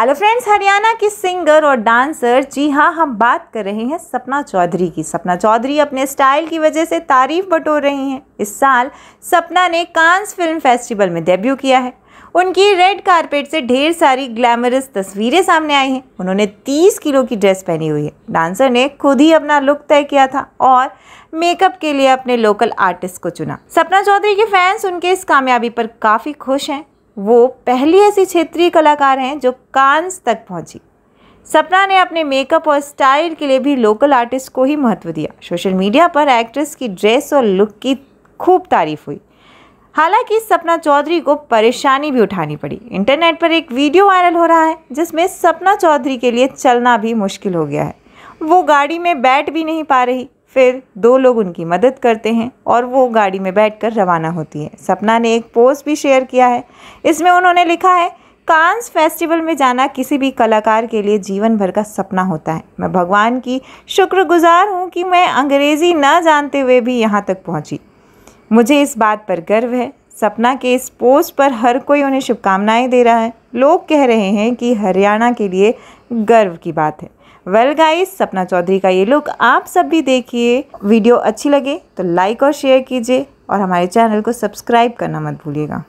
hello friends Haryana की singer और dancer जी हाँ हम बात कर रहे हैं सपना चौधरी की सपना चौधरी अपने स्टाइल की वजह से तारीफ बटोर रही हैं इस साल सपना ने कांस फिल्म फेस्टिवल में डेब्यू किया है उनकी रेड कारपेट से ढेर सारी ग्लैमरस तस्वीरें सामने आई हैं उन्होंने 30 किलो की ड्रेस पहनी हुई है डांसर ने खुद ही अपना लुक तय किया था और मेकअप के लिए अपने लोकल आर्टिस्ट को चुना सपना चौधरी के फैंस उनके इस कामयाबी पर काफ़ी खुश हैं वो पहली ऐसी क्षेत्रीय कलाकार हैं जो कांस तक पहुंची सपना ने अपने मेकअप और स्टाइल के लिए भी लोकल आर्टिस्ट को ही महत्व दिया सोशल मीडिया पर एक्ट्रेस की ड्रेस और लुक की खूब तारीफ हुई हालांकि सपना चौधरी को परेशानी भी उठानी पड़ी इंटरनेट पर एक वीडियो वायरल हो रहा है जिसमें सपना चौधरी के लिए चलना भी मुश्किल हो गया है वो गाड़ी में बैठ भी नहीं पा रही फिर दो लोग उनकी मदद करते हैं और वो गाड़ी में बैठकर रवाना होती है सपना ने एक पोस्ट भी शेयर किया है इसमें उन्होंने लिखा है कांस फेस्टिवल में जाना किसी भी कलाकार के लिए जीवन भर का सपना होता है मैं भगवान की शुक्रगुजार हूँ कि मैं अंग्रेज़ी न जानते हुए भी यहाँ तक पहुँची मुझे इस बात पर गर्व है सपना के इस पोस्ट पर हर कोई उन्हें शुभकामनाएं दे रहा है लोग कह रहे हैं कि हरियाणा के लिए गर्व की बात है वेल well गाइस सपना चौधरी का ये लुक आप सब भी देखिए वीडियो अच्छी लगे तो लाइक और शेयर कीजिए और हमारे चैनल को सब्सक्राइब करना मत भूलिएगा